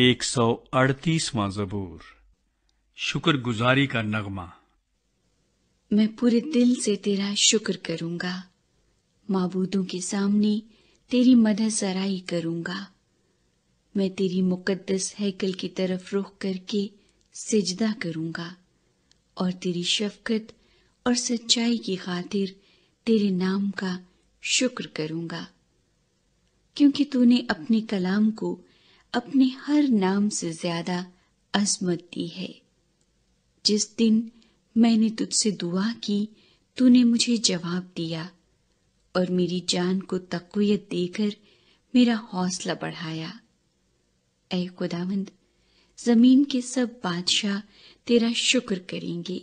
एक सौ अड़तीसवां जबूर शुक्रगुजारी का नगमा मैं पूरे दिल से तेरा शुक्र करूंगा मबूदों के सामने तेरी मदद सराई करूंगा मैं तेरी मुकद्दस हैकल की तरफ रुख करके सिजदा करूंगा और तेरी शफकत और सच्चाई की खातिर तेरे नाम का शुक्र करूंगा क्योंकि तूने अपने कलाम को अपने हर नाम से ज्यादा अजमत दी है जिस दिन मैंने तुझसे दुआ की तूने मुझे जवाब दिया और मेरी जान को तकवीत देकर मेरा हौसला बढ़ाया ए खुदावंद जमीन के सब बादशाह तेरा शुक्र करेंगे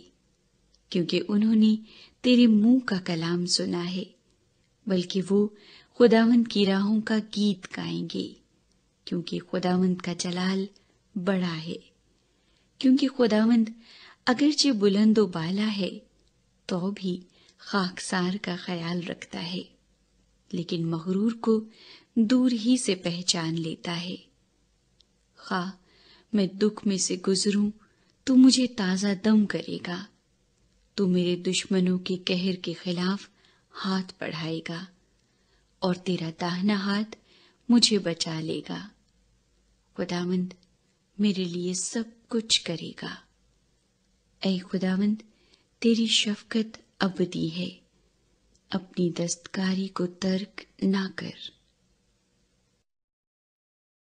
क्योंकि उन्होंने तेरे मुंह का कलाम सुना है बल्कि वो खुदावंद की राहों का गीत गाएंगे क्योंकि खुदावंद का जलाल बड़ा है क्योंकि खुदावंद अगरचे बुलंद बाला है तो भी खाकसार का ख्याल रखता है लेकिन मगरूर को दूर ही से पहचान लेता है खा हाँ, मैं दुख में से गुजरूं तो मुझे ताजा दम करेगा तू तो मेरे दुश्मनों के कहर के खिलाफ हाथ बढ़ाएगा और तेरा दाहना हाथ मुझे बचा लेगा खुदावंद मेरे लिए सब कुछ करेगा ऐ खुदावंद तेरी शफकत अबदी है अपनी दस्तकारी को तर्क ना कर